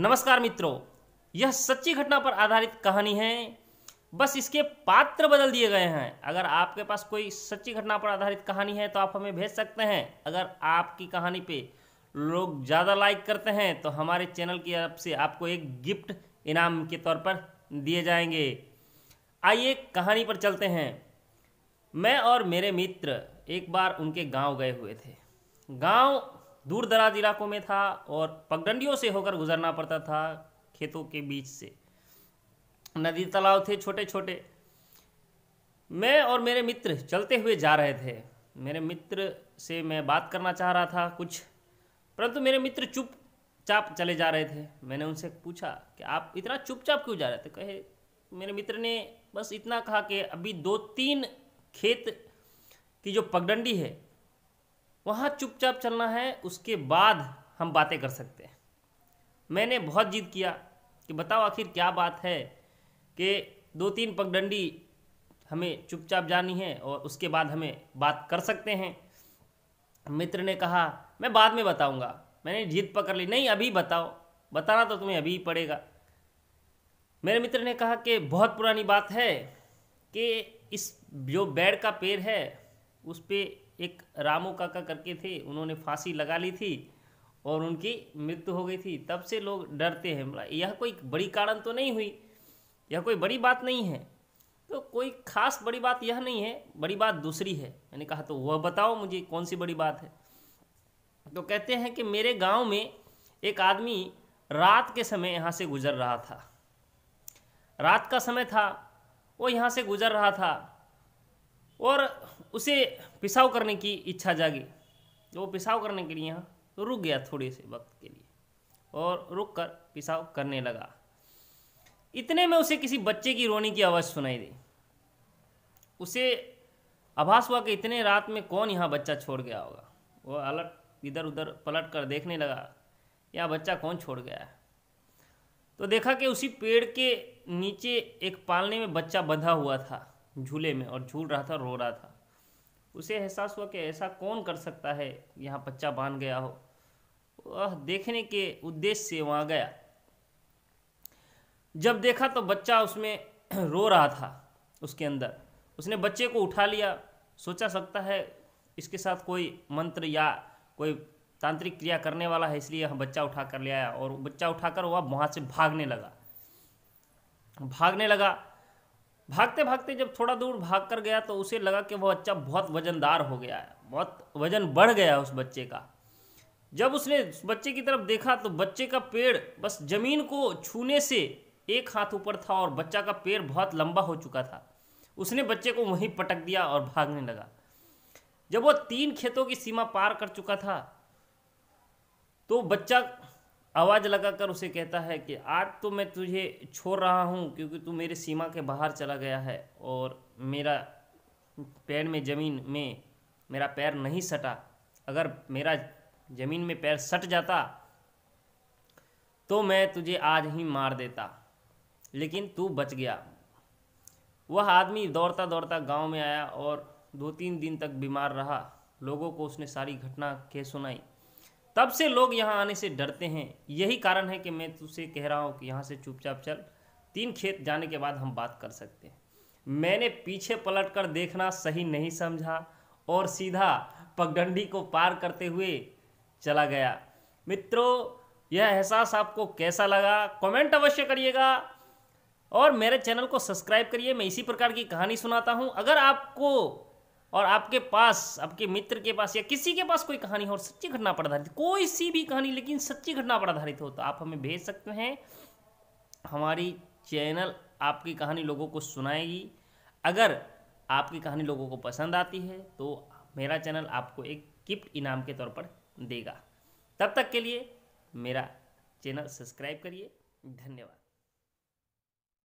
नमस्कार मित्रों यह सच्ची घटना पर आधारित कहानी है बस इसके पात्र बदल दिए गए हैं अगर आपके पास कोई सच्ची घटना पर आधारित कहानी है तो आप हमें भेज सकते हैं अगर आपकी कहानी पे लोग ज़्यादा लाइक करते हैं तो हमारे चैनल की तरफ से आपको एक गिफ्ट इनाम के तौर पर दिए जाएंगे आइए कहानी पर चलते हैं मैं और मेरे मित्र एक बार उनके गांव गए हुए थे गांव दूर दराज इलाकों में था और पगडंडियों से होकर गुजरना पड़ता था खेतों के बीच से नदी तालाब थे छोटे छोटे मैं और मेरे मित्र चलते हुए जा रहे थे मेरे मित्र से मैं बात करना चाह रहा था कुछ परंतु मेरे मित्र चुप चाप चले जा रहे थे मैंने उनसे पूछा कि आप इतना चुपचाप क्यों जा रहे थे कहे मेरे मित्र ने बस इतना कहा कि अभी दो तीन खेत की जो पगडंडी है वहाँ चुपचाप चलना है उसके बाद हम बातें कर सकते हैं मैंने बहुत जिद किया कि बताओ आखिर क्या बात है कि दो तीन पगडंडी हमें चुपचाप जानी है और उसके बाद हमें बात कर सकते हैं मित्र ने कहा मैं बाद में बताऊंगा मैंने जिद पकड़ ली नहीं अभी बताओ बताना तो तुम्हें अभी पड़ेगा मेरे मित्र ने कहा कि बहुत पुरानी बात है कि इस जो बेड का पेड़ है उस पर पे एक रामू काका करके थे उन्होंने फांसी लगा ली थी और उनकी मृत्यु हो गई थी तब से लोग डरते हैं यह कोई बड़ी कारण तो नहीं हुई यह कोई बड़ी बात नहीं है तो कोई खास बड़ी बात यह नहीं है बड़ी बात दूसरी है मैंने कहा तो वह बताओ मुझे कौन सी बड़ी बात है तो कहते हैं कि मेरे गांव में एक आदमी रात के समय यहाँ से गुजर रहा था रात का समय था वो यहाँ से गुजर रहा था और उसे पिसाव करने की इच्छा जागी वो पिसाव करने के लिए यहाँ रुक गया थोड़े से वक्त के लिए और रुक कर पिसाव करने लगा इतने में उसे किसी बच्चे की रोने की आवाज़ सुनाई दी उसे आभास हुआ कि इतने रात में कौन यहाँ बच्चा छोड़ गया होगा वो अलट इधर उधर पलट कर देखने लगा यहाँ बच्चा कौन छोड़ गया है तो देखा कि उसी पेड़ के नीचे एक पालने में बच्चा बंधा हुआ था झूले में और झूल रहा था रो रहा था उसे एहसास हुआ कि ऐसा कौन कर सकता है यहाँ बच्चा बांध गया हो वह देखने के उद्देश्य से वहाँ गया जब देखा तो बच्चा उसमें रो रहा था उसके अंदर उसने बच्चे को उठा लिया सोचा सकता है इसके साथ कोई मंत्र या कोई तांत्रिक क्रिया करने वाला है इसलिए हम बच्चा उठा कर ले आया और बच्चा उठाकर वह वहाँ से भागने लगा भागने लगा भागते भागते जब थोड़ा दूर भाग कर गया तो उसे लगा कि वह बच्चा बहुत वजनदार हो गया है बहुत वजन बढ़ गया उस बच्चे का जब उसने उस बच्चे की तरफ देखा तो बच्चे का पेड़ बस जमीन को छूने से एक हाथ ऊपर था और बच्चा का पेड़ बहुत लंबा हो चुका था उसने बच्चे को वहीं पटक दिया और भागने लगा जब वह तीन खेतों की सीमा पार कर चुका था तो बच्चा आवाज़ लगाकर उसे कहता है कि आज तो मैं तुझे छोड़ रहा हूँ क्योंकि तू मेरे सीमा के बाहर चला गया है और मेरा पैर में ज़मीन में मेरा पैर नहीं सटा अगर मेरा ज़मीन में पैर सट जाता तो मैं तुझे आज ही मार देता लेकिन तू बच गया वह आदमी दौड़ता दौड़ता गांव में आया और दो तीन दिन तक बीमार रहा लोगों को उसने सारी घटना कह सुनाई तब से लोग यहाँ आने से डरते हैं यही कारण है कि मैं तुझसे कह रहा हूँ कि यहाँ से चुपचाप चल तीन खेत जाने के बाद हम बात कर सकते हैं मैंने पीछे पलट कर देखना सही नहीं समझा और सीधा पगडंडी को पार करते हुए चला गया मित्रों यह एहसास आपको कैसा लगा कमेंट अवश्य करिएगा और मेरे चैनल को सब्सक्राइब करिए मैं इसी प्रकार की कहानी सुनाता हूँ अगर आपको और आपके पास आपके मित्र के पास या किसी के पास कोई कहानी हो और सच्ची घटना पर आधारित कोई सी भी कहानी लेकिन सच्ची घटना पर आधारित हो तो आप हमें भेज सकते हैं हमारी चैनल आपकी कहानी लोगों को सुनाएगी अगर आपकी कहानी लोगों को पसंद आती है तो मेरा चैनल आपको एक गिफ्ट इनाम के तौर पर देगा तब तक के लिए मेरा चैनल सब्सक्राइब करिए धन्यवाद